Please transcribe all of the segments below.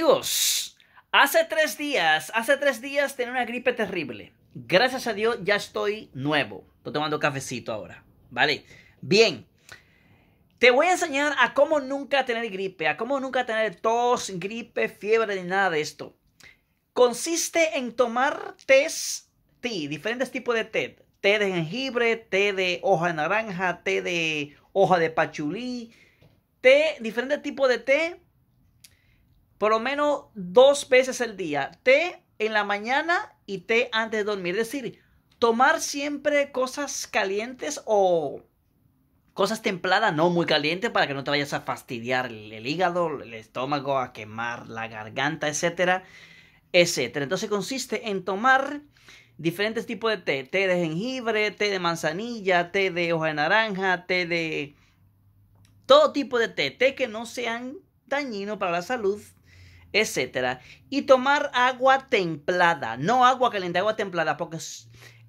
Dios, hace tres días, hace tres días tenía una gripe terrible. Gracias a Dios ya estoy nuevo. Estoy tomando cafecito ahora. ¿Vale? Bien. Te voy a enseñar a cómo nunca tener gripe, a cómo nunca tener tos, gripe, fiebre, ni nada de esto. Consiste en tomar tés, tí, diferentes tipos de té. Té de jengibre, té de hoja de naranja, té de hoja de pachulí, té, diferentes tipos de té por lo menos dos veces al día, té en la mañana y té antes de dormir. Es decir, tomar siempre cosas calientes o cosas templadas, no muy calientes para que no te vayas a fastidiar el, hígado, el estómago, a quemar la garganta, etcétera, etcétera. Entonces consiste en tomar diferentes tipos de té, té de jengibre, té de manzanilla, té de hoja de naranja, té de todo tipo de té, té que no sean dañinos para la salud etcétera, Y tomar agua templada, no agua caliente, agua templada, porque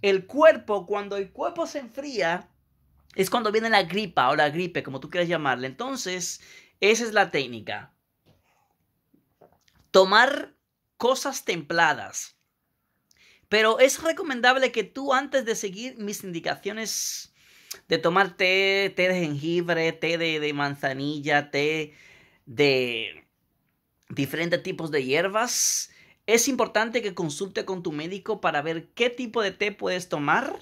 el cuerpo, cuando el cuerpo se enfría, es cuando viene la gripa o la gripe, como tú quieras llamarle. Entonces, esa es la técnica. Tomar cosas templadas. Pero es recomendable que tú antes de seguir mis indicaciones de tomar té, té de jengibre, té de, de manzanilla, té de diferentes tipos de hierbas. Es importante que consulte con tu médico para ver qué tipo de té puedes tomar.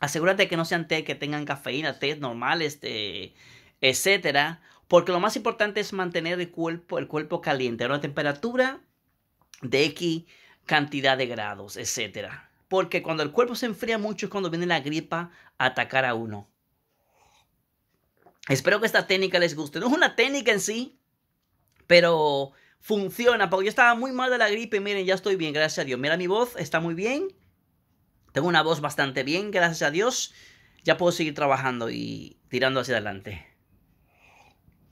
Asegúrate que no sean té que tengan cafeína, té normal, etc. Este, etcétera. Porque lo más importante es mantener el cuerpo, el cuerpo caliente a una temperatura de X cantidad de grados, etcétera. Porque cuando el cuerpo se enfría mucho es cuando viene la gripa a atacar a uno. Espero que esta técnica les guste. No es una técnica en sí, pero funciona, porque yo estaba muy mal de la gripe, miren, ya estoy bien, gracias a Dios. Mira mi voz, está muy bien. Tengo una voz bastante bien, gracias a Dios. Ya puedo seguir trabajando y tirando hacia adelante.